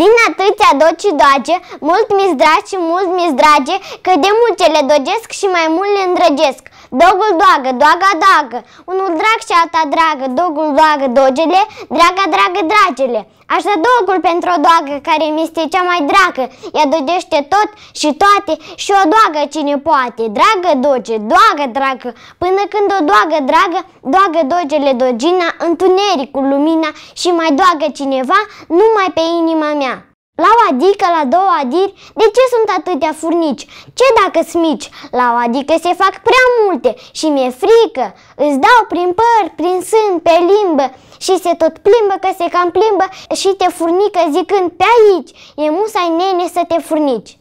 Din atâția doci doage, mult mi-s dragi și mult mi-s drage, că de mult ce le dogesc și mai mult le îndrăgesc. Dogul doagă, doaga doagă, unul drag și alta dragă, dogul doagă dogele, draga dragă dragele. Așa dogul pentru o doagă care mi este cea mai dragă, ea dogește tot și toate și o doagă cine poate. Dragă doge, doagă dragă, până când o doagă dragă, doagă dogele dogina, întunericul lumina și mai doagă cineva numai pe inima mea. La o adică, la două adiri, de ce sunt atâtea furnici? Ce dacă mici? La o adică se fac prea multe și mi-e frică. Îți dau prin păr, prin sân, pe limbă și se tot plimbă că se cam plimbă și te furnică zicând pe aici. E musai nene să te furnici.